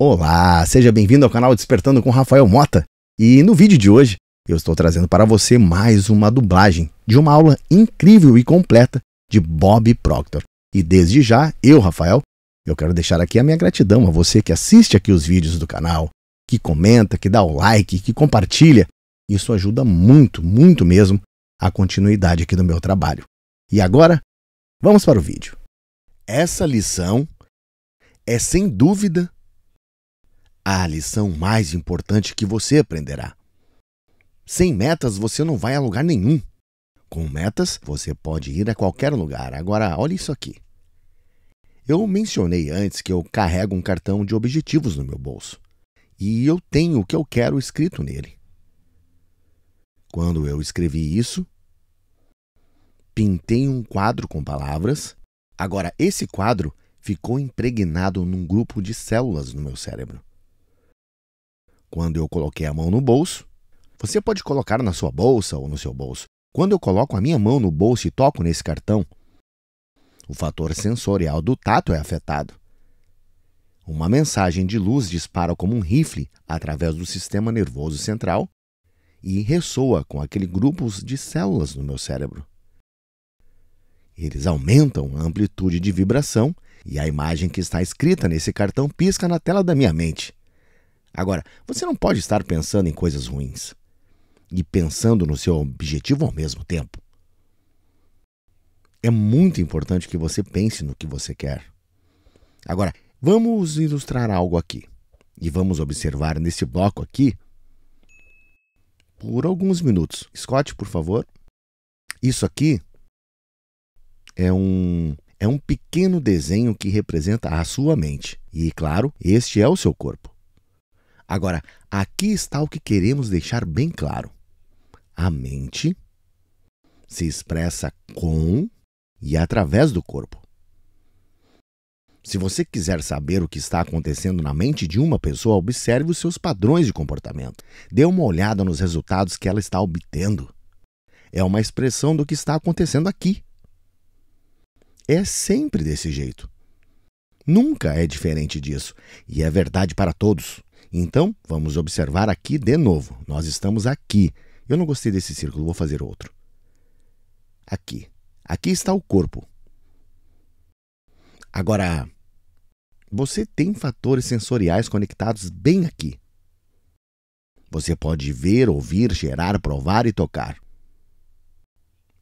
Olá, seja bem-vindo ao canal Despertando com Rafael Mota. E no vídeo de hoje eu estou trazendo para você mais uma dublagem de uma aula incrível e completa de Bob Proctor. E desde já, eu, Rafael, eu quero deixar aqui a minha gratidão a você que assiste aqui os vídeos do canal, que comenta, que dá o like, que compartilha. Isso ajuda muito, muito mesmo a continuidade aqui do meu trabalho. E agora, vamos para o vídeo. Essa lição é sem dúvida a lição mais importante que você aprenderá. Sem metas, você não vai a lugar nenhum. Com metas, você pode ir a qualquer lugar. Agora, olha isso aqui. Eu mencionei antes que eu carrego um cartão de objetivos no meu bolso. E eu tenho o que eu quero escrito nele. Quando eu escrevi isso, pintei um quadro com palavras. Agora, esse quadro ficou impregnado num grupo de células no meu cérebro. Quando eu coloquei a mão no bolso, você pode colocar na sua bolsa ou no seu bolso. Quando eu coloco a minha mão no bolso e toco nesse cartão, o fator sensorial do tato é afetado. Uma mensagem de luz dispara como um rifle através do sistema nervoso central e ressoa com aquele grupo de células no meu cérebro. Eles aumentam a amplitude de vibração e a imagem que está escrita nesse cartão pisca na tela da minha mente. Agora, você não pode estar pensando em coisas ruins e pensando no seu objetivo ao mesmo tempo. É muito importante que você pense no que você quer. Agora, vamos ilustrar algo aqui. E vamos observar nesse bloco aqui por alguns minutos. Scott, por favor. Isso aqui é um é um pequeno desenho que representa a sua mente. E claro, este é o seu corpo. Agora, aqui está o que queremos deixar bem claro. A mente se expressa com e através do corpo. Se você quiser saber o que está acontecendo na mente de uma pessoa, observe os seus padrões de comportamento. Dê uma olhada nos resultados que ela está obtendo. É uma expressão do que está acontecendo aqui. É sempre desse jeito. Nunca é diferente disso, e é verdade para todos. Então, vamos observar aqui de novo. Nós estamos aqui. Eu não gostei desse círculo, vou fazer outro. Aqui. Aqui está o corpo. Agora, você tem fatores sensoriais conectados bem aqui. Você pode ver, ouvir, gerar, provar e tocar.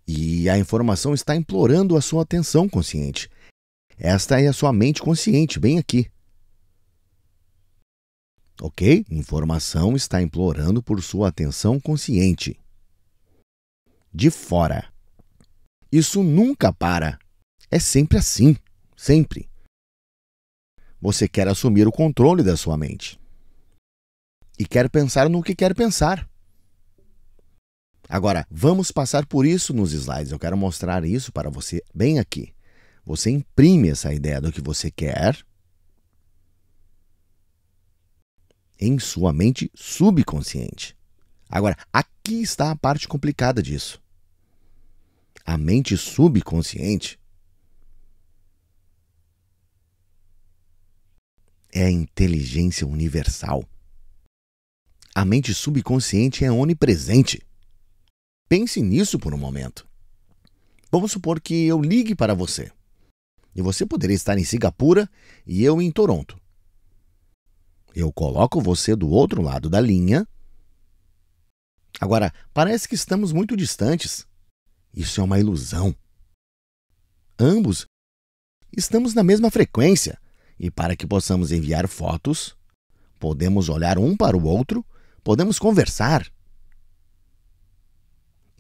E a informação está implorando a sua atenção consciente. Esta é a sua mente consciente, bem aqui ok? Informação está implorando por sua atenção consciente. De fora. Isso nunca para. É sempre assim. Sempre. Você quer assumir o controle da sua mente. E quer pensar no que quer pensar. Agora, vamos passar por isso nos slides. Eu quero mostrar isso para você bem aqui. Você imprime essa ideia do que você quer em sua mente subconsciente. Agora, aqui está a parte complicada disso. A mente subconsciente é a inteligência universal. A mente subconsciente é onipresente. Pense nisso por um momento. Vamos supor que eu ligue para você. E você poderia estar em Singapura e eu em Toronto. Eu coloco você do outro lado da linha. Agora, parece que estamos muito distantes. Isso é uma ilusão. Ambos estamos na mesma frequência e para que possamos enviar fotos, podemos olhar um para o outro, podemos conversar.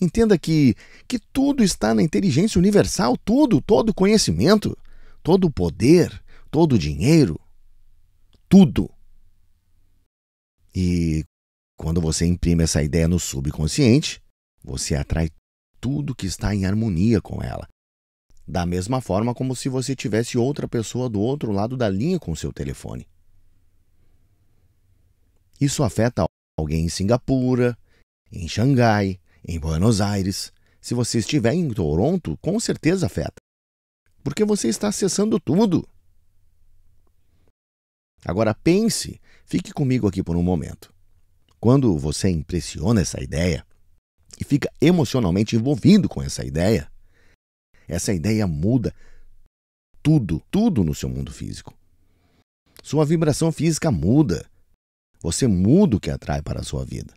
Entenda que, que tudo está na inteligência universal, tudo, todo conhecimento, todo poder, todo dinheiro, tudo. E quando você imprime essa ideia no subconsciente, você atrai tudo que está em harmonia com ela. Da mesma forma como se você tivesse outra pessoa do outro lado da linha com seu telefone. Isso afeta alguém em Singapura, em Xangai, em Buenos Aires. Se você estiver em Toronto, com certeza afeta. Porque você está acessando tudo. Agora pense, fique comigo aqui por um momento. Quando você impressiona essa ideia e fica emocionalmente envolvido com essa ideia, essa ideia muda tudo, tudo no seu mundo físico. Sua vibração física muda. Você muda o que atrai para a sua vida.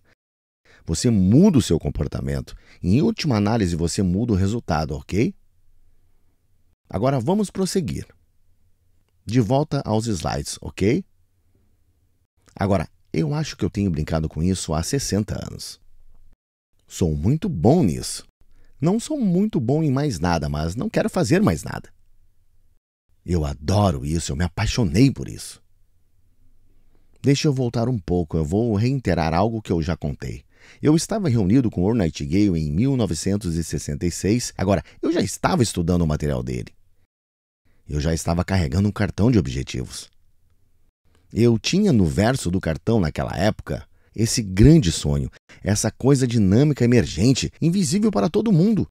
Você muda o seu comportamento. em última análise, você muda o resultado, ok? Agora vamos prosseguir. De volta aos slides, ok? Agora, eu acho que eu tenho brincado com isso há 60 anos. Sou muito bom nisso. Não sou muito bom em mais nada, mas não quero fazer mais nada. Eu adoro isso, eu me apaixonei por isso. Deixa eu voltar um pouco, eu vou reiterar algo que eu já contei. Eu estava reunido com Earl Gale em 1966, agora, eu já estava estudando o material dele eu já estava carregando um cartão de objetivos. Eu tinha no verso do cartão naquela época esse grande sonho, essa coisa dinâmica emergente, invisível para todo mundo,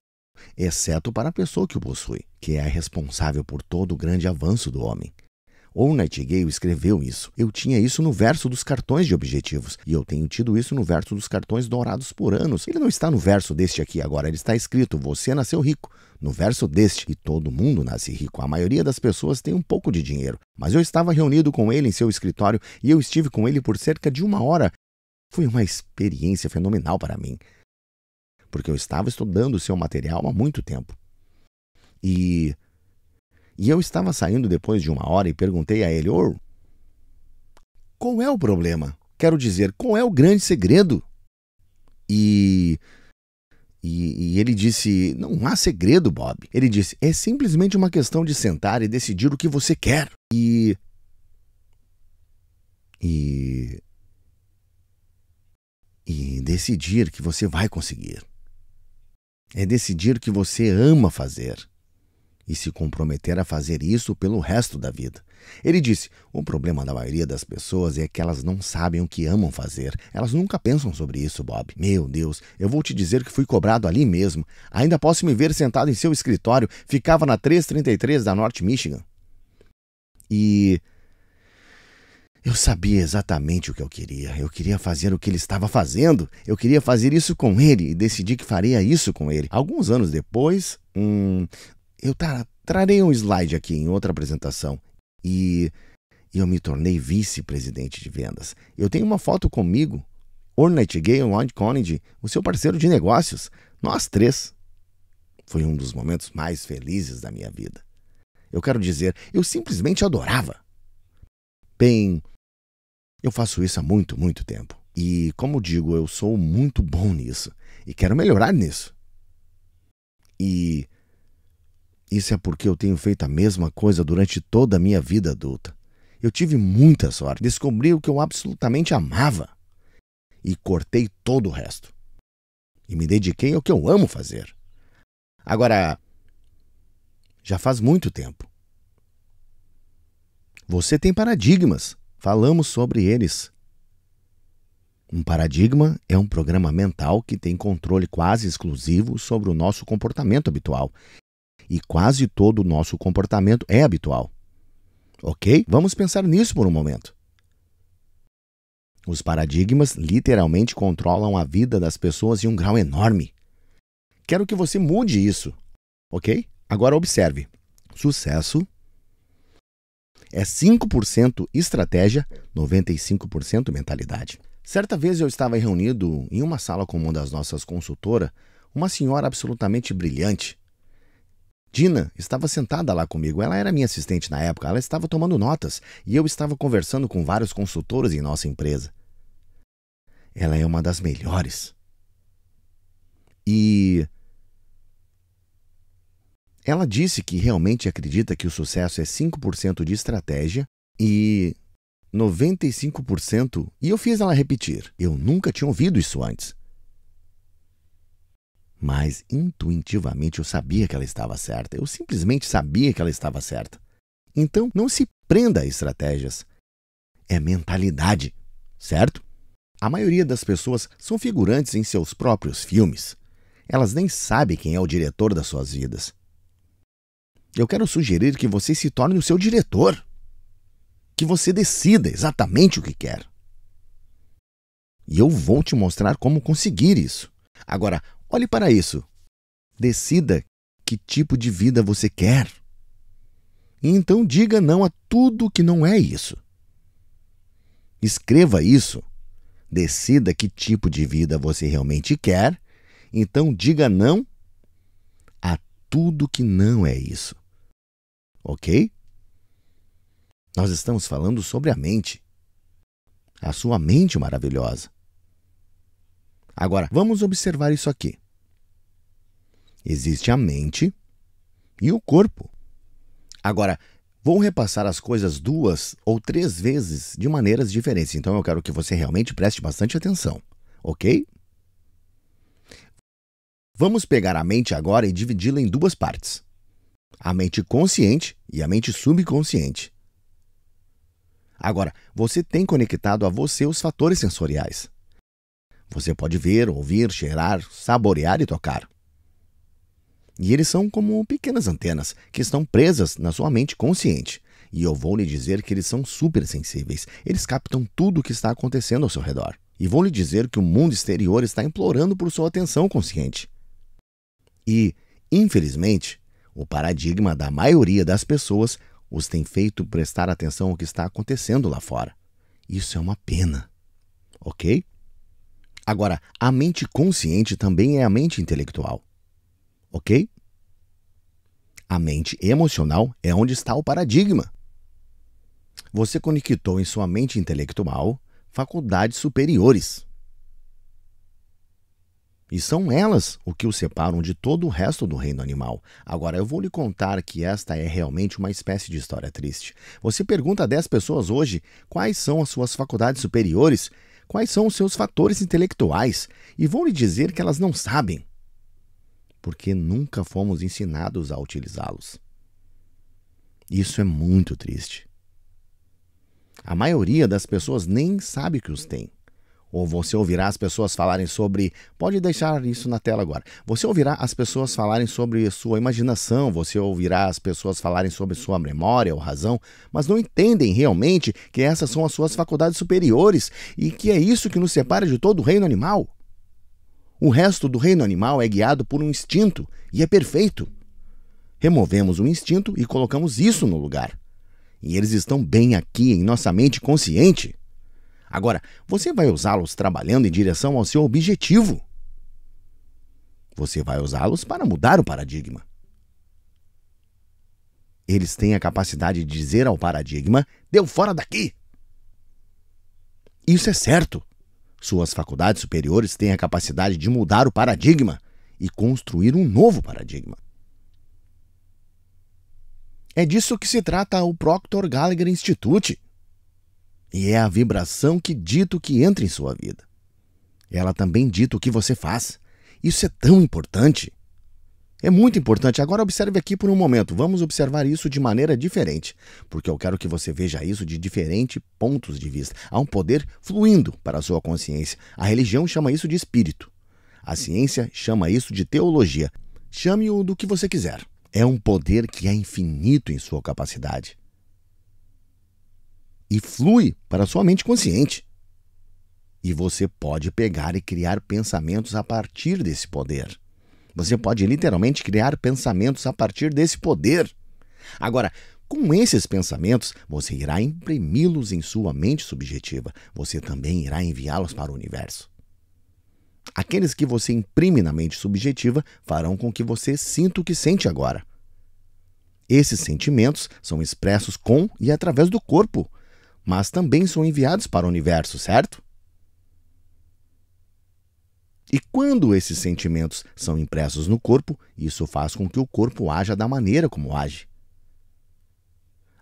exceto para a pessoa que o possui, que é responsável por todo o grande avanço do homem, ou Nightingale escreveu isso. Eu tinha isso no verso dos cartões de objetivos e eu tenho tido isso no verso dos cartões dourados por anos. Ele não está no verso deste aqui agora, ele está escrito: Você nasceu rico. No verso deste, e todo mundo nasce rico, a maioria das pessoas tem um pouco de dinheiro. Mas eu estava reunido com ele em seu escritório e eu estive com ele por cerca de uma hora. Foi uma experiência fenomenal para mim, porque eu estava estudando seu material há muito tempo. E e eu estava saindo depois de uma hora e perguntei a ele: ou qual é o problema? Quero dizer, qual é o grande segredo? E, e, e ele disse: Não há segredo, Bob. Ele disse: É simplesmente uma questão de sentar e decidir o que você quer. E. E. E decidir que você vai conseguir. É decidir que você ama fazer e se comprometer a fazer isso pelo resto da vida. Ele disse: O problema da maioria das pessoas é que elas não sabem o que amam fazer. Elas nunca pensam sobre isso, Bob. Meu Deus, eu vou te dizer que fui cobrado ali mesmo. Ainda posso me ver sentado em seu escritório. Ficava na 333 da Norte Michigan. E. Eu sabia exatamente o que eu queria. Eu queria fazer o que ele estava fazendo. Eu queria fazer isso com ele e decidi que faria isso com ele. Alguns anos depois, hum, eu tra trarei um slide aqui em outra apresentação e eu me tornei vice-presidente de vendas. Eu tenho uma foto comigo, Ornette Gay e Ron o seu parceiro de negócios, nós três. Foi um dos momentos mais felizes da minha vida. Eu quero dizer, eu simplesmente adorava. Bem, eu faço isso há muito, muito tempo. E, como digo, eu sou muito bom nisso e quero melhorar nisso. E isso é porque eu tenho feito a mesma coisa durante toda a minha vida adulta. Eu tive muita sorte, descobri o que eu absolutamente amava e cortei todo o resto. E me dediquei ao que eu amo fazer. Agora, já faz muito tempo. Você tem paradigmas, falamos sobre eles. Um paradigma é um programa mental que tem controle quase exclusivo sobre o nosso comportamento habitual e quase todo o nosso comportamento é habitual. Ok? Vamos pensar nisso por um momento. Os paradigmas literalmente controlam a vida das pessoas em um grau enorme. Quero que você mude isso, ok? Agora observe: sucesso é 5% estratégia, 95% mentalidade. Certa vez eu estava reunido em uma sala com uma das nossas consultoras, uma senhora absolutamente brilhante, Dina estava sentada lá comigo, ela era minha assistente na época, ela estava tomando notas e eu estava conversando com vários consultores em nossa empresa. Ela é uma das melhores. E. Ela disse que realmente acredita que o sucesso é 5% de estratégia e 95%. E eu fiz ela repetir. Eu nunca tinha ouvido isso antes mas intuitivamente eu sabia que ela estava certa. Eu simplesmente sabia que ela estava certa. Então, não se prenda a estratégias. É mentalidade, certo? A maioria das pessoas são figurantes em seus próprios filmes. Elas nem sabem quem é o diretor das suas vidas. Eu quero sugerir que você se torne o seu diretor. Que você decida exatamente o que quer. E eu vou te mostrar como conseguir isso. Agora, Olhe para isso. Decida que tipo de vida você quer. E então diga não a tudo que não é isso. Escreva isso. Decida que tipo de vida você realmente quer. Então diga não a tudo que não é isso. Ok? Nós estamos falando sobre a mente. A sua mente maravilhosa. Agora, vamos observar isso aqui. Existe a mente e o corpo. Agora, vou repassar as coisas duas ou três vezes de maneiras diferentes, então eu quero que você realmente preste bastante atenção, ok? Vamos pegar a mente agora e dividi-la em duas partes: a mente consciente e a mente subconsciente. Agora, você tem conectado a você os fatores sensoriais. Você pode ver, ouvir, cheirar, saborear e tocar. E eles são como pequenas antenas que estão presas na sua mente consciente. E eu vou lhe dizer que eles são super sensíveis. Eles captam tudo o que está acontecendo ao seu redor. E vou lhe dizer que o mundo exterior está implorando por sua atenção consciente. E, infelizmente, o paradigma da maioria das pessoas os tem feito prestar atenção ao que está acontecendo lá fora. Isso é uma pena. Ok? Agora, a mente consciente também é a mente intelectual ok? A mente emocional é onde está o paradigma. Você conectou em sua mente intelectual faculdades superiores. E são elas o que o separam de todo o resto do reino animal. Agora, eu vou lhe contar que esta é realmente uma espécie de história triste. Você pergunta a 10 pessoas hoje quais são as suas faculdades superiores, quais são os seus fatores intelectuais, e vão lhe dizer que elas não sabem porque nunca fomos ensinados a utilizá-los. Isso é muito triste. A maioria das pessoas nem sabe que os tem. Ou você ouvirá as pessoas falarem sobre. Pode deixar isso na tela agora. Você ouvirá as pessoas falarem sobre sua imaginação, você ouvirá as pessoas falarem sobre sua memória ou razão, mas não entendem realmente que essas são as suas faculdades superiores e que é isso que nos separa de todo o reino animal. O resto do reino animal é guiado por um instinto e é perfeito. Removemos o instinto e colocamos isso no lugar. E eles estão bem aqui em nossa mente consciente. Agora, você vai usá-los trabalhando em direção ao seu objetivo. Você vai usá-los para mudar o paradigma. Eles têm a capacidade de dizer ao paradigma: deu fora daqui! Isso é certo. Suas faculdades superiores têm a capacidade de mudar o paradigma e construir um novo paradigma. É disso que se trata o Proctor Gallagher Institute. E é a vibração que dita o que entra em sua vida. Ela também dita o que você faz. Isso é tão importante. É muito importante. Agora observe aqui por um momento. Vamos observar isso de maneira diferente, porque eu quero que você veja isso de diferentes pontos de vista. Há um poder fluindo para a sua consciência. A religião chama isso de espírito. A ciência chama isso de teologia. Chame-o do que você quiser. É um poder que é infinito em sua capacidade e flui para a sua mente consciente. E você pode pegar e criar pensamentos a partir desse poder. Você pode literalmente criar pensamentos a partir desse poder. Agora, com esses pensamentos, você irá imprimi-los em sua mente subjetiva. Você também irá enviá-los para o universo. Aqueles que você imprime na mente subjetiva farão com que você sinta o que sente agora. Esses sentimentos são expressos com e através do corpo, mas também são enviados para o universo, certo? E quando esses sentimentos são impressos no corpo, isso faz com que o corpo haja da maneira como age.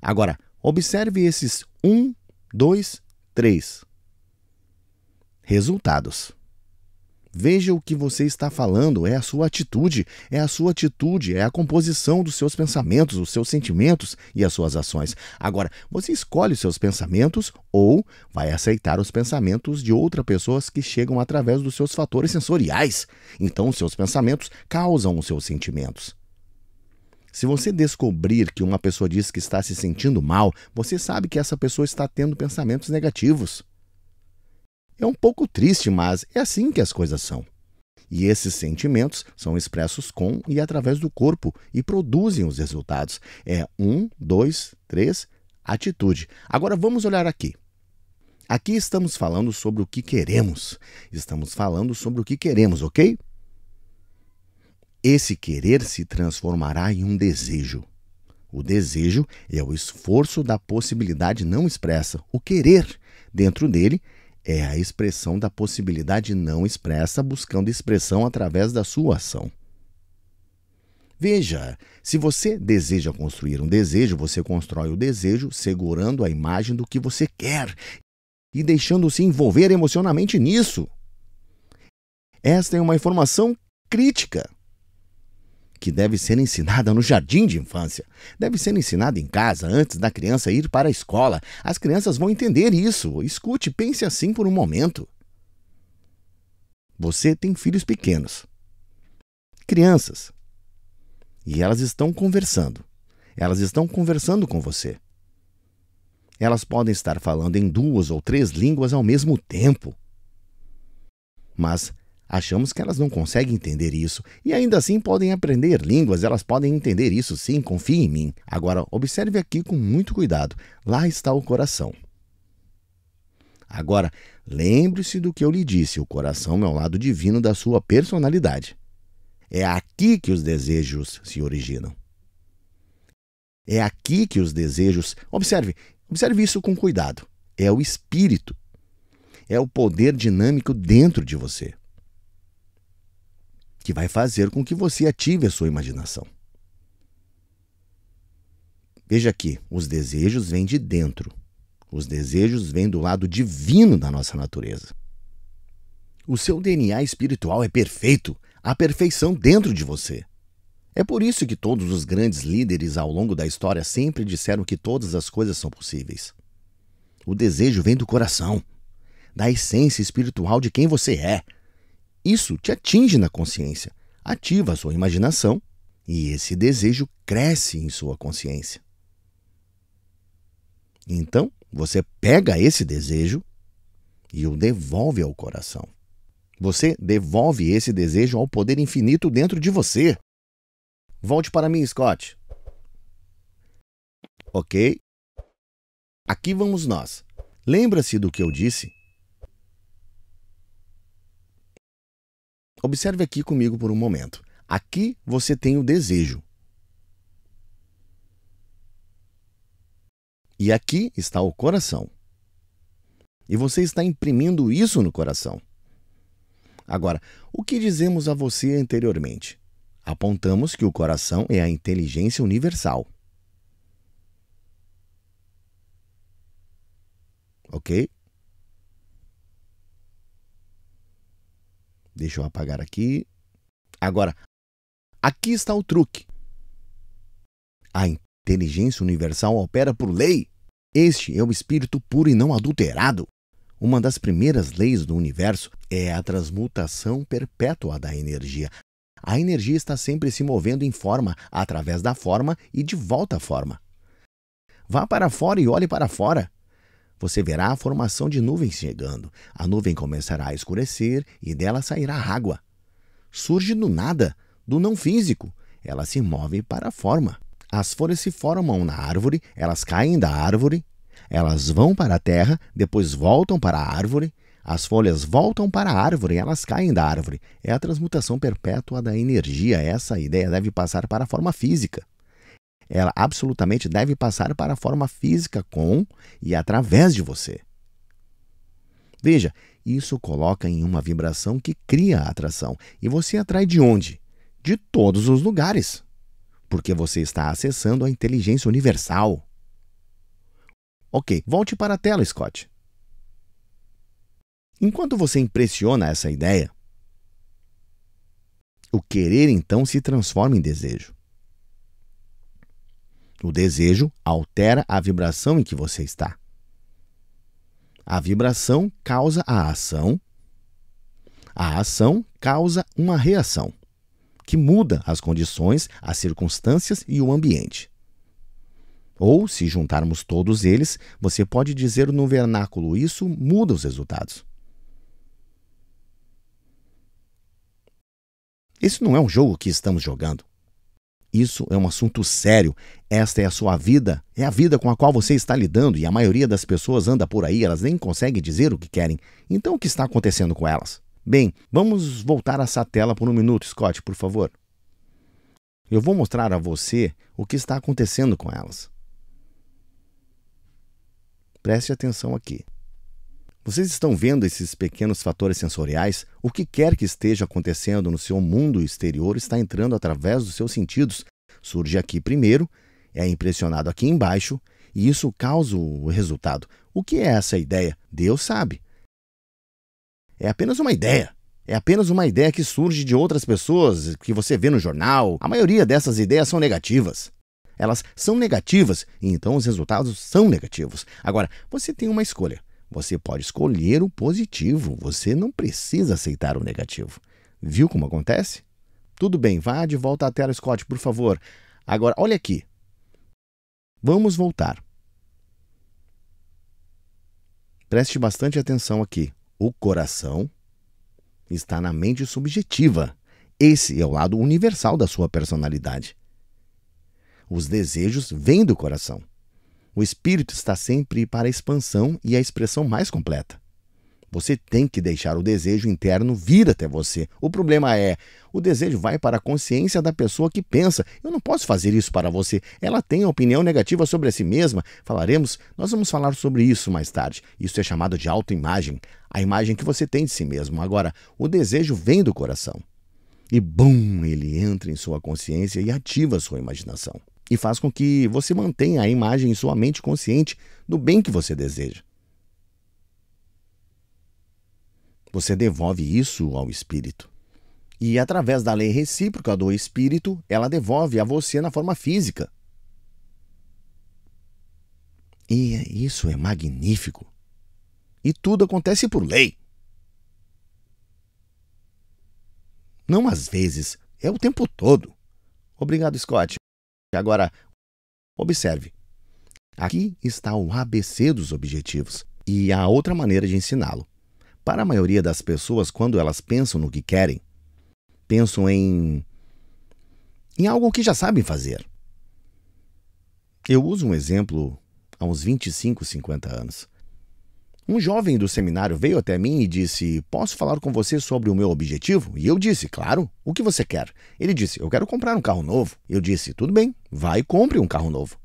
Agora, observe esses um, dois, três resultados. Veja o que você está falando, é a sua atitude, é a sua atitude, é a composição dos seus pensamentos, os seus sentimentos e as suas ações. Agora, você escolhe os seus pensamentos ou vai aceitar os pensamentos de outras pessoas que chegam através dos seus fatores sensoriais. Então, os seus pensamentos causam os seus sentimentos. Se você descobrir que uma pessoa diz que está se sentindo mal, você sabe que essa pessoa está tendo pensamentos negativos. É um pouco triste, mas é assim que as coisas são. E esses sentimentos são expressos com e através do corpo e produzem os resultados. É um, dois, três, atitude. Agora vamos olhar aqui. Aqui estamos falando sobre o que queremos. Estamos falando sobre o que queremos, ok? Esse querer se transformará em um desejo. O desejo é o esforço da possibilidade não expressa, o querer dentro dele é a expressão da possibilidade não expressa, buscando expressão através da sua ação. Veja, se você deseja construir um desejo, você constrói o desejo segurando a imagem do que você quer e deixando-se envolver emocionalmente nisso. Esta é uma informação crítica que deve ser ensinada no jardim de infância. Deve ser ensinada em casa antes da criança ir para a escola. As crianças vão entender isso. Escute, pense assim por um momento. Você tem filhos pequenos, crianças, e elas estão conversando. Elas estão conversando com você. Elas podem estar falando em duas ou três línguas ao mesmo tempo. Mas Achamos que elas não conseguem entender isso e ainda assim podem aprender línguas, elas podem entender isso sim, confie em mim. Agora, observe aqui com muito cuidado: lá está o coração. Agora, lembre-se do que eu lhe disse: o coração é o lado divino da sua personalidade. É aqui que os desejos se originam. É aqui que os desejos. Observe, observe isso com cuidado. É o espírito. É o poder dinâmico dentro de você que vai fazer com que você ative a sua imaginação. Veja aqui, os desejos vêm de dentro. Os desejos vêm do lado divino da nossa natureza. O seu DNA espiritual é perfeito, a perfeição dentro de você. É por isso que todos os grandes líderes ao longo da história sempre disseram que todas as coisas são possíveis. O desejo vem do coração, da essência espiritual de quem você é, isso te atinge na consciência, ativa a sua imaginação e esse desejo cresce em sua consciência. Então, você pega esse desejo e o devolve ao coração. Você devolve esse desejo ao poder infinito dentro de você. Volte para mim, Scott. Ok? Aqui vamos nós. Lembra-se do que eu disse Observe aqui comigo por um momento. Aqui você tem o desejo. E aqui está o coração. E você está imprimindo isso no coração. Agora, o que dizemos a você anteriormente? Apontamos que o coração é a inteligência universal. Ok? Deixa eu apagar aqui. Agora, aqui está o truque. A inteligência universal opera por lei. Este é o espírito puro e não adulterado. Uma das primeiras leis do universo é a transmutação perpétua da energia. A energia está sempre se movendo em forma, através da forma e de volta à forma. Vá para fora e olhe para fora. Você verá a formação de nuvens chegando. A nuvem começará a escurecer e dela sairá água. Surge do nada, do não físico. Ela se move para a forma. As folhas se formam na árvore, elas caem da árvore, elas vão para a terra, depois voltam para a árvore, as folhas voltam para a árvore, elas caem da árvore. É a transmutação perpétua da energia. Essa ideia deve passar para a forma física ela absolutamente deve passar para a forma física com e através de você. Veja, isso coloca em uma vibração que cria a atração. E você atrai de onde? De todos os lugares. Porque você está acessando a inteligência universal. Ok, volte para a tela, Scott. Enquanto você impressiona essa ideia, o querer então se transforma em desejo. O desejo altera a vibração em que você está. A vibração causa a ação. A ação causa uma reação, que muda as condições, as circunstâncias e o ambiente. Ou, se juntarmos todos eles, você pode dizer no vernáculo: isso muda os resultados. Esse não é um jogo que estamos jogando. Isso é um assunto sério. Esta é a sua vida, é a vida com a qual você está lidando e a maioria das pessoas anda por aí, elas nem conseguem dizer o que querem. Então o que está acontecendo com elas? Bem, vamos voltar a essa tela por um minuto, Scott, por favor. Eu vou mostrar a você o que está acontecendo com elas. Preste atenção aqui. Vocês estão vendo esses pequenos fatores sensoriais? O que quer que esteja acontecendo no seu mundo exterior está entrando através dos seus sentidos. Surge aqui primeiro, é impressionado aqui embaixo e isso causa o resultado. O que é essa ideia? Deus sabe. É apenas uma ideia. É apenas uma ideia que surge de outras pessoas que você vê no jornal. A maioria dessas ideias são negativas elas são negativas e então os resultados são negativos. Agora, você tem uma escolha. Você pode escolher o positivo, você não precisa aceitar o negativo. Viu como acontece? Tudo bem, vá de volta à tela, Scott, por favor. Agora, olha aqui. Vamos voltar. Preste bastante atenção aqui. O coração está na mente subjetiva. Esse é o lado universal da sua personalidade. Os desejos vêm do coração. O espírito está sempre para a expansão e a expressão mais completa. Você tem que deixar o desejo interno vir até você. O problema é, o desejo vai para a consciência da pessoa que pensa. Eu não posso fazer isso para você. Ela tem a opinião negativa sobre si mesma. Falaremos, nós vamos falar sobre isso mais tarde. Isso é chamado de autoimagem, a imagem que você tem de si mesmo. Agora, o desejo vem do coração. E bum, ele entra em sua consciência e ativa sua imaginação e faz com que você mantenha a imagem em sua mente consciente do bem que você deseja. Você devolve isso ao espírito. E através da lei recíproca do espírito, ela devolve a você na forma física. E é isso é magnífico. E tudo acontece por lei. Não às vezes, é o tempo todo. Obrigado, Scott. Agora, observe. Aqui está o ABC dos objetivos e a outra maneira de ensiná-lo. Para a maioria das pessoas, quando elas pensam no que querem, pensam em em algo que já sabem fazer. Eu uso um exemplo há uns 25, 50 anos. Um jovem do seminário veio até mim e disse: Posso falar com você sobre o meu objetivo? E eu disse: Claro, o que você quer? Ele disse: Eu quero comprar um carro novo. Eu disse: Tudo bem, vai e compre um carro novo.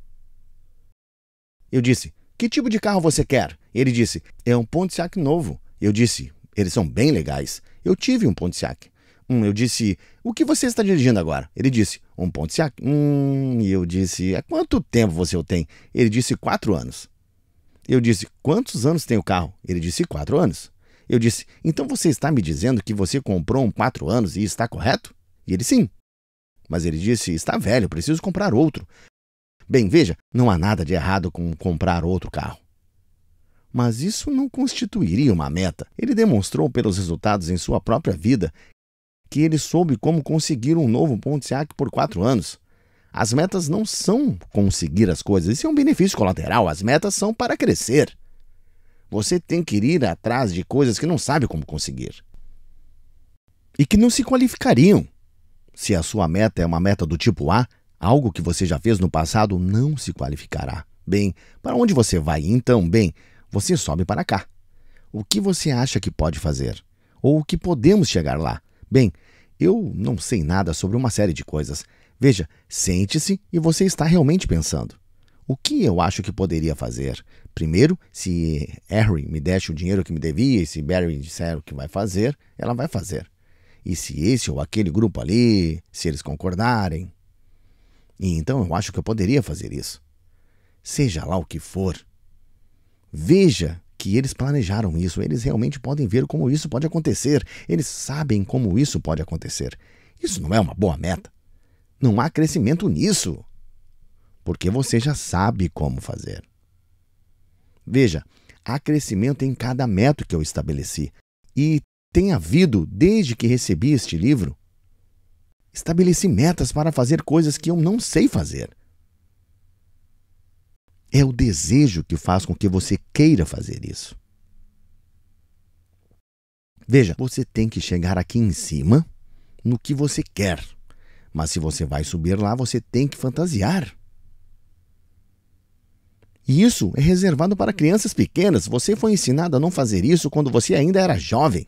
Eu disse: Que tipo de carro você quer? Ele disse: É um Pontiac novo. Eu disse: Eles são bem legais. Eu tive um Pontiac. Hum, eu disse: O que você está dirigindo agora? Ele disse: Um Pontiac. Hum, e eu disse: Há é quanto tempo você o tem? Ele disse: Quatro anos. Eu disse: Quantos anos tem o carro? Ele disse: Quatro anos. Eu disse: Então você está me dizendo que você comprou um quatro anos e está correto? E ele: Sim. Mas ele disse: Está velho, preciso comprar outro. Bem, veja, não há nada de errado com comprar outro carro. Mas isso não constituiria uma meta. Ele demonstrou pelos resultados em sua própria vida que ele soube como conseguir um novo Pontiac por quatro anos. As metas não são conseguir as coisas, isso é um benefício colateral, as metas são para crescer. Você tem que ir atrás de coisas que não sabe como conseguir e que não se qualificariam. Se a sua meta é uma meta do tipo A, algo que você já fez no passado não se qualificará. Bem, para onde você vai então? Bem, você sobe para cá. O que você acha que pode fazer? Ou o que podemos chegar lá? Bem, eu não sei nada sobre uma série de coisas. Veja, sente-se e você está realmente pensando. O que eu acho que poderia fazer? Primeiro, se Harry me desse o dinheiro que me devia e se Barry disser o que vai fazer, ela vai fazer. E se esse ou aquele grupo ali, se eles concordarem? E então eu acho que eu poderia fazer isso. Seja lá o que for. Veja que eles planejaram isso, eles realmente podem ver como isso pode acontecer, eles sabem como isso pode acontecer. Isso não é uma boa meta. Não há crescimento nisso. Porque você já sabe como fazer. Veja, há crescimento em cada método que eu estabeleci. E tem havido desde que recebi este livro. Estabeleci metas para fazer coisas que eu não sei fazer. É o desejo que faz com que você queira fazer isso. Veja, você tem que chegar aqui em cima no que você quer. Mas se você vai subir lá, você tem que fantasiar. E isso é reservado para crianças pequenas. Você foi ensinado a não fazer isso quando você ainda era jovem.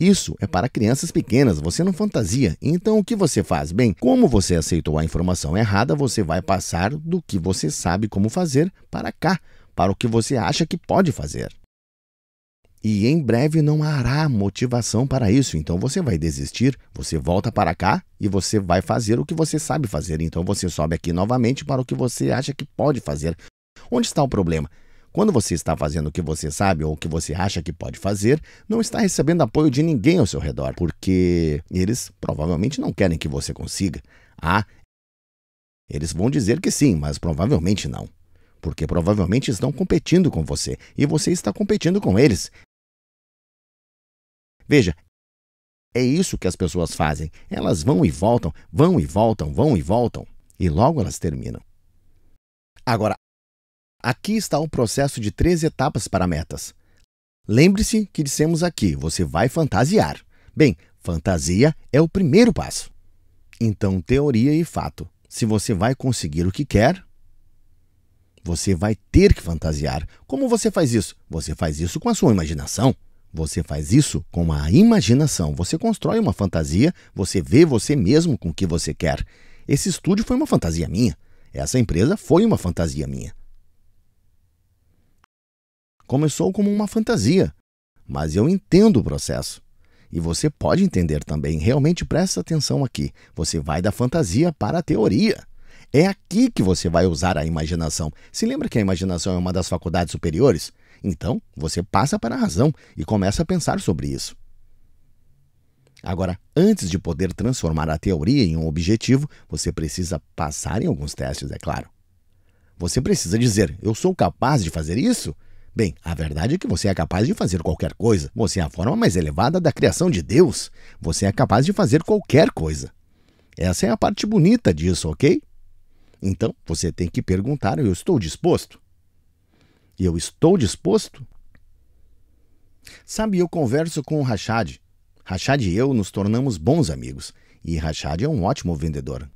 Isso é para crianças pequenas, você não fantasia. Então o que você faz? Bem, como você aceitou a informação errada, você vai passar do que você sabe como fazer para cá, para o que você acha que pode fazer e em breve não hará motivação para isso. Então você vai desistir, você volta para cá e você vai fazer o que você sabe fazer. Então você sobe aqui novamente para o que você acha que pode fazer. Onde está o problema? Quando você está fazendo o que você sabe ou o que você acha que pode fazer, não está recebendo apoio de ninguém ao seu redor, porque eles provavelmente não querem que você consiga. Ah, eles vão dizer que sim, mas provavelmente não porque provavelmente estão competindo com você e você está competindo com eles. Veja, é isso que as pessoas fazem. Elas vão e voltam, vão e voltam, vão e voltam, e logo elas terminam. Agora, aqui está o processo de três etapas para metas. Lembre-se que dissemos aqui, você vai fantasiar. Bem, fantasia é o primeiro passo. Então, teoria e fato. Se você vai conseguir o que quer, você vai ter que fantasiar. Como você faz isso? Você faz isso com a sua imaginação. Você faz isso com a imaginação. Você constrói uma fantasia, você vê você mesmo com o que você quer. Esse estúdio foi uma fantasia minha. Essa empresa foi uma fantasia minha. Começou como uma fantasia, mas eu entendo o processo. E você pode entender também. Realmente presta atenção aqui. Você vai da fantasia para a teoria. É aqui que você vai usar a imaginação. Se lembra que a imaginação é uma das faculdades superiores? Então, você passa para a razão e começa a pensar sobre isso. Agora, antes de poder transformar a teoria em um objetivo, você precisa passar em alguns testes, é claro. Você precisa dizer: eu sou capaz de fazer isso? Bem, a verdade é que você é capaz de fazer qualquer coisa. Você é a forma mais elevada da criação de Deus. Você é capaz de fazer qualquer coisa. Essa é a parte bonita disso, ok? Então, você tem que perguntar: eu estou disposto? E eu estou disposto? Sabe, eu converso com o Rachad. Rachad e eu nos tornamos bons amigos. E Rachad é um ótimo vendedor.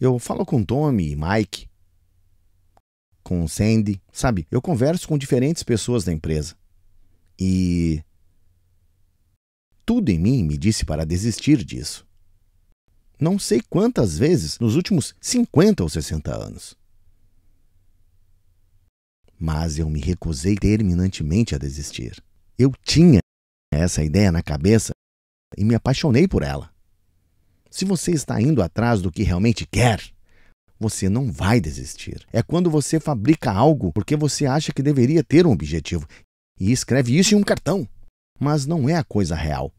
Eu falo com Tommy e Mike, com Sandy, sabe? Eu converso com diferentes pessoas da empresa. E. Tudo em mim me disse para desistir disso. Não sei quantas vezes nos últimos 50 ou 60 anos mas eu me recusei terminantemente a desistir. Eu tinha essa ideia na cabeça e me apaixonei por ela. Se você está indo atrás do que realmente quer, você não vai desistir. É quando você fabrica algo porque você acha que deveria ter um objetivo e escreve isso em um cartão, mas não é a coisa real.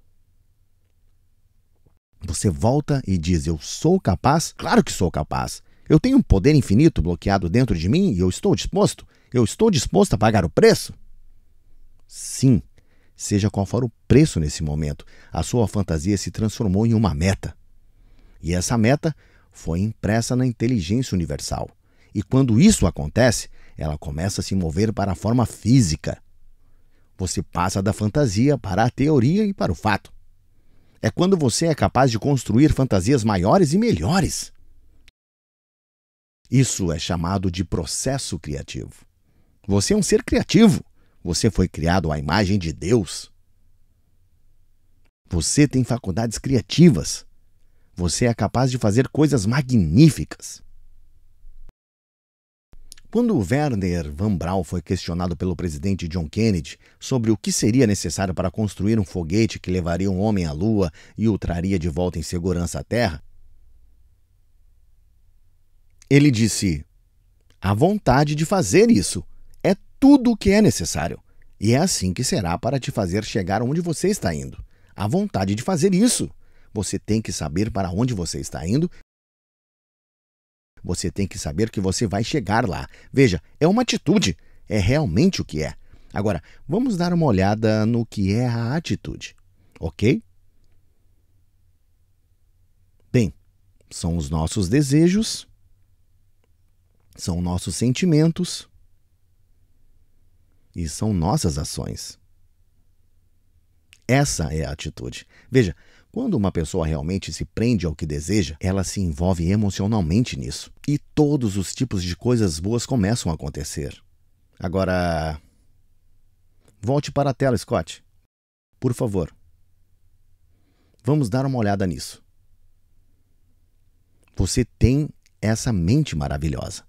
Você volta e diz: Eu sou capaz? Claro que sou capaz. Eu tenho um poder infinito bloqueado dentro de mim e eu estou disposto eu estou disposto a pagar o preço? Sim, seja qual for o preço nesse momento, a sua fantasia se transformou em uma meta. E essa meta foi impressa na inteligência universal. E quando isso acontece, ela começa a se mover para a forma física. Você passa da fantasia para a teoria e para o fato. É quando você é capaz de construir fantasias maiores e melhores. Isso é chamado de processo criativo. Você é um ser criativo. Você foi criado à imagem de Deus. Você tem faculdades criativas. Você é capaz de fazer coisas magníficas. Quando Werner Van Braun foi questionado pelo presidente John Kennedy sobre o que seria necessário para construir um foguete que levaria um homem à Lua e o traria de volta em segurança à Terra, ele disse: A vontade de fazer isso tudo o que é necessário. E é assim que será para te fazer chegar onde você está indo. A vontade de fazer isso. Você tem que saber para onde você está indo. Você tem que saber que você vai chegar lá. Veja, é uma atitude. É realmente o que é. Agora, vamos dar uma olhada no que é a atitude, ok? Bem, são os nossos desejos, são nossos sentimentos e são nossas ações. Essa é a atitude. Veja, quando uma pessoa realmente se prende ao que deseja, ela se envolve emocionalmente nisso. E todos os tipos de coisas boas começam a acontecer. Agora. Volte para a tela, Scott. Por favor. Vamos dar uma olhada nisso. Você tem essa mente maravilhosa.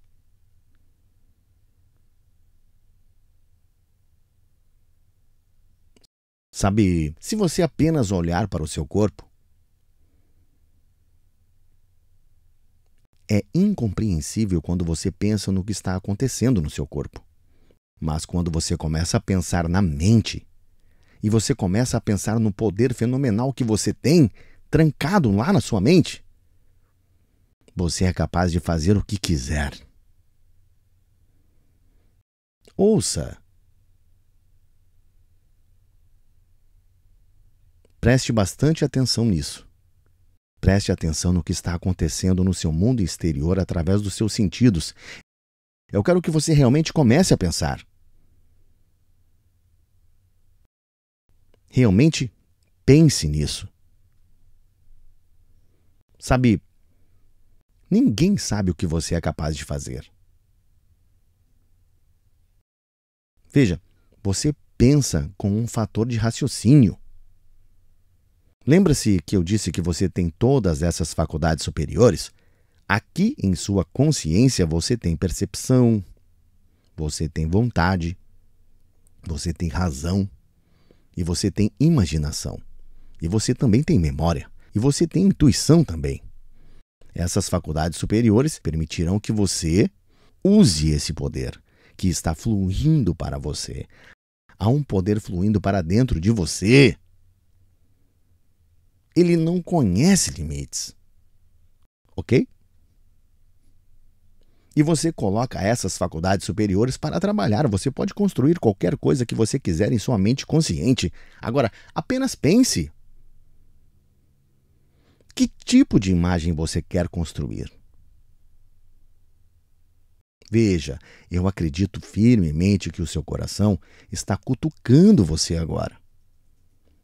Sabe, se você apenas olhar para o seu corpo, é incompreensível quando você pensa no que está acontecendo no seu corpo. Mas quando você começa a pensar na mente e você começa a pensar no poder fenomenal que você tem trancado lá na sua mente, você é capaz de fazer o que quiser. Ouça Preste bastante atenção nisso. Preste atenção no que está acontecendo no seu mundo exterior através dos seus sentidos. Eu quero que você realmente comece a pensar. Realmente pense nisso. Sabe, ninguém sabe o que você é capaz de fazer. Veja, você pensa com um fator de raciocínio. Lembra-se que eu disse que você tem todas essas faculdades superiores? Aqui em sua consciência você tem percepção, você tem vontade, você tem razão, e você tem imaginação, e você também tem memória, e você tem intuição também. Essas faculdades superiores permitirão que você use esse poder que está fluindo para você. Há um poder fluindo para dentro de você ele não conhece limites. Ok? E você coloca essas faculdades superiores para trabalhar. Você pode construir qualquer coisa que você quiser em sua mente consciente. Agora, apenas pense. Que tipo de imagem você quer construir? Veja, eu acredito firmemente que o seu coração está cutucando você agora.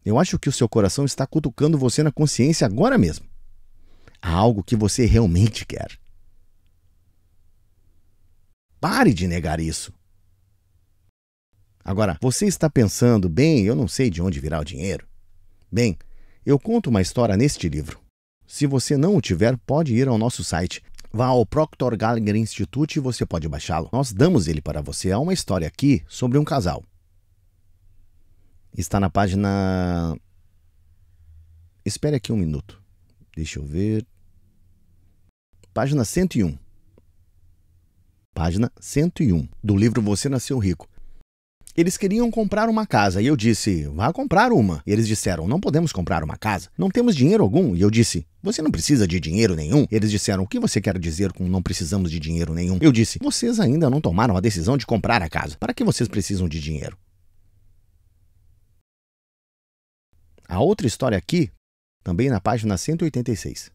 Eu acho que o seu coração está cutucando você na consciência agora mesmo. Há algo que você realmente quer. Pare de negar isso. Agora, você está pensando, bem, eu não sei de onde virá o dinheiro. Bem, eu conto uma história neste livro. Se você não o tiver, pode ir ao nosso site. Vá ao Proctor Gallagher Institute e você pode baixá-lo. Nós damos ele para você. Há uma história aqui sobre um casal. Está na página. Espere aqui um minuto. Deixa eu ver. Página 101. Página 101 do livro Você Nasceu Rico. Eles queriam comprar uma casa e eu disse: vá comprar uma. E eles disseram: não podemos comprar uma casa, não temos dinheiro algum. E eu disse: você não precisa de dinheiro nenhum. Eles disseram: o que você quer dizer com não precisamos de dinheiro nenhum? Eu disse: vocês ainda não tomaram a decisão de comprar a casa. Para que vocês precisam de dinheiro? A outra história aqui, também na página 186.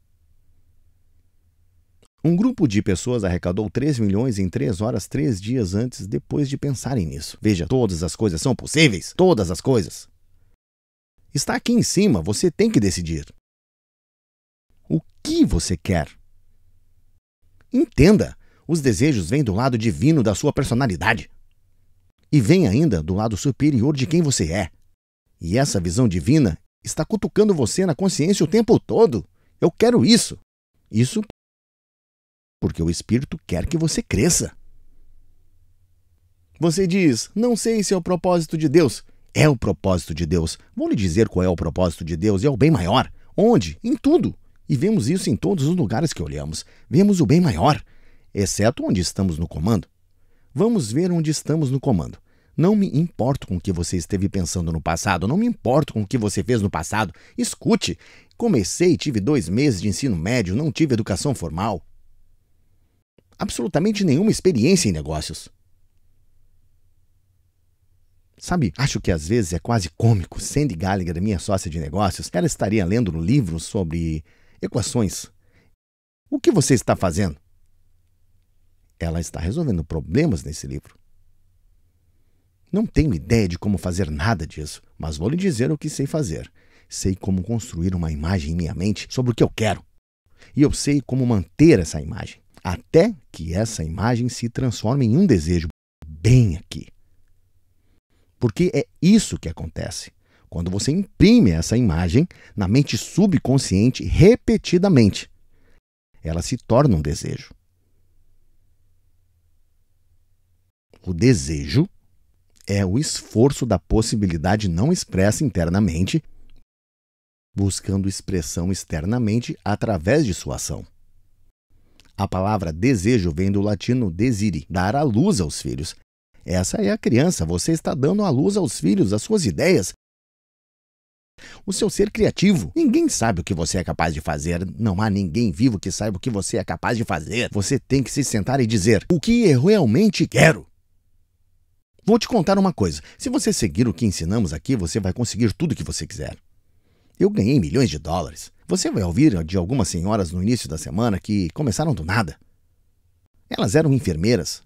Um grupo de pessoas arrecadou 3 milhões em 3 horas, 3 dias antes, depois de pensarem nisso. Veja, todas as coisas são possíveis, todas as coisas. Está aqui em cima, você tem que decidir. O que você quer? Entenda, os desejos vêm do lado divino da sua personalidade. E vêm ainda do lado superior de quem você é. E essa visão divina está cutucando você na consciência o tempo todo. Eu quero isso. Isso porque o Espírito quer que você cresça. Você diz, não sei se é o propósito de Deus. É o propósito de Deus. Vou lhe dizer qual é o propósito de Deus, é o bem maior. Onde? Em tudo. E vemos isso em todos os lugares que olhamos. Vemos o bem maior, exceto onde estamos no comando. Vamos ver onde estamos no comando. Não me importo com o que você esteve pensando no passado, não me importo com o que você fez no passado. Escute, comecei, tive dois meses de ensino médio, não tive educação formal. Absolutamente nenhuma experiência em negócios. Sabe, acho que às vezes é quase cômico. Sandy Gallagher, minha sócia de negócios, ela estaria lendo um livro sobre equações. O que você está fazendo? Ela está resolvendo problemas nesse livro. Não tenho ideia de como fazer nada disso, mas vou lhe dizer o que sei fazer. Sei como construir uma imagem em minha mente sobre o que eu quero. E eu sei como manter essa imagem, até que essa imagem se transforme em um desejo bem aqui. Porque é isso que acontece quando você imprime essa imagem na mente subconsciente repetidamente. Ela se torna um desejo. O desejo é o esforço da possibilidade não expressa internamente, buscando expressão externamente através de sua ação. A palavra desejo vem do latino desire, dar à luz aos filhos. Essa é a criança, você está dando à luz aos filhos as suas ideias, o seu ser criativo. Ninguém sabe o que você é capaz de fazer. Não há ninguém vivo que saiba o que você é capaz de fazer. Você tem que se sentar e dizer: o que eu realmente quero? Vou te contar uma coisa: se você seguir o que ensinamos aqui, você vai conseguir tudo o que você quiser. Eu ganhei milhões de dólares. Você vai ouvir de algumas senhoras no início da semana que começaram do nada. Elas eram enfermeiras.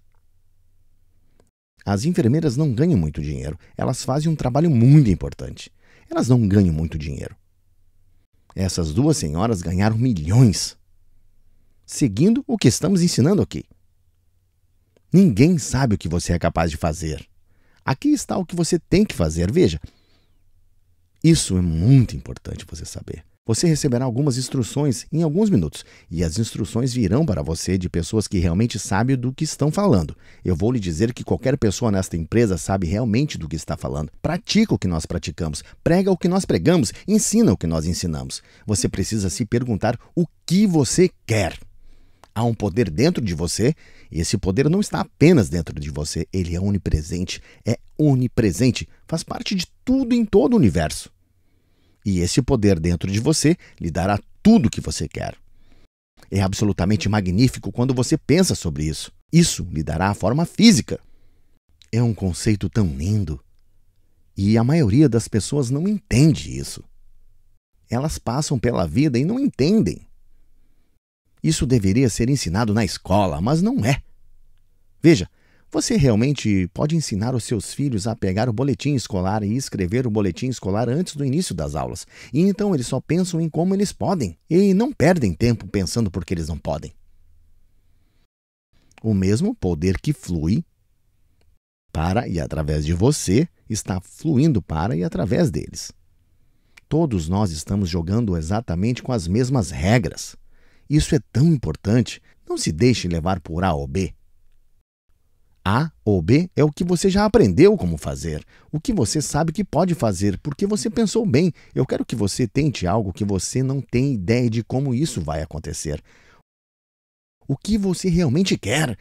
As enfermeiras não ganham muito dinheiro, elas fazem um trabalho muito importante. Elas não ganham muito dinheiro. Essas duas senhoras ganharam milhões. Seguindo o que estamos ensinando aqui. Ninguém sabe o que você é capaz de fazer. Aqui está o que você tem que fazer. Veja, isso é muito importante você saber. Você receberá algumas instruções em alguns minutos, e as instruções virão para você de pessoas que realmente sabem do que estão falando. Eu vou lhe dizer que qualquer pessoa nesta empresa sabe realmente do que está falando. Pratica o que nós praticamos, prega o que nós pregamos, ensina o que nós ensinamos. Você precisa se perguntar o que você quer. Há um poder dentro de você, e esse poder não está apenas dentro de você, ele é onipresente, é onipresente, faz parte de tudo em todo o universo. E esse poder dentro de você lhe dará tudo o que você quer. É absolutamente magnífico quando você pensa sobre isso. Isso lhe dará a forma física. É um conceito tão lindo. E a maioria das pessoas não entende isso. Elas passam pela vida e não entendem. Isso deveria ser ensinado na escola, mas não é. Veja, você realmente pode ensinar os seus filhos a pegar o boletim escolar e escrever o boletim escolar antes do início das aulas. E então eles só pensam em como eles podem e não perdem tempo pensando porque eles não podem. O mesmo poder que flui para e através de você está fluindo para e através deles. Todos nós estamos jogando exatamente com as mesmas regras. Isso é tão importante. Não se deixe levar por A ou B. A ou B é o que você já aprendeu como fazer, o que você sabe que pode fazer, porque você pensou bem. Eu quero que você tente algo que você não tem ideia de como isso vai acontecer. O que você realmente quer.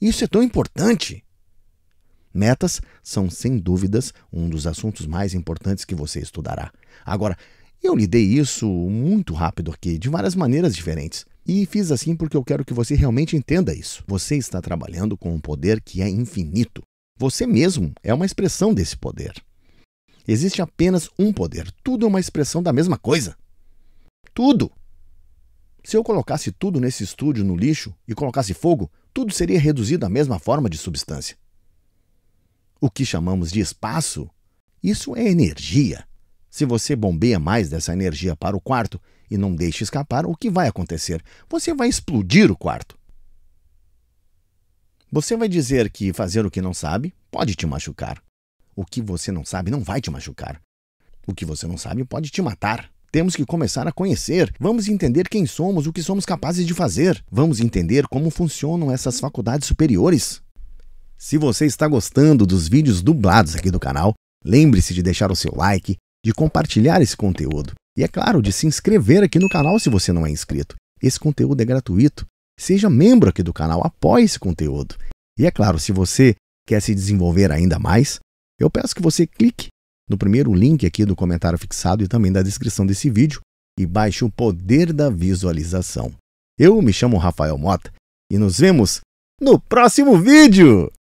Isso é tão importante. Metas são, sem dúvidas, um dos assuntos mais importantes que você estudará. Agora, eu lidei isso muito rápido aqui, de várias maneiras diferentes. E fiz assim porque eu quero que você realmente entenda isso. Você está trabalhando com um poder que é infinito. Você mesmo é uma expressão desse poder. Existe apenas um poder. Tudo é uma expressão da mesma coisa. Tudo! Se eu colocasse tudo nesse estúdio no lixo e colocasse fogo, tudo seria reduzido à mesma forma de substância. O que chamamos de espaço, isso é energia. Se você bombeia mais dessa energia para o quarto e não deixa escapar, o que vai acontecer? Você vai explodir o quarto. Você vai dizer que fazer o que não sabe pode te machucar. O que você não sabe não vai te machucar. O que você não sabe pode te matar. Temos que começar a conhecer. Vamos entender quem somos, o que somos capazes de fazer. Vamos entender como funcionam essas faculdades superiores. Se você está gostando dos vídeos dublados aqui do canal, lembre-se de deixar o seu like, de compartilhar esse conteúdo e, é claro, de se inscrever aqui no canal se você não é inscrito. Esse conteúdo é gratuito. Seja membro aqui do canal, apoie esse conteúdo. E é claro, se você quer se desenvolver ainda mais, eu peço que você clique no primeiro link aqui do comentário fixado e também da descrição desse vídeo e baixe o poder da visualização. Eu me chamo Rafael Mota e nos vemos no próximo vídeo!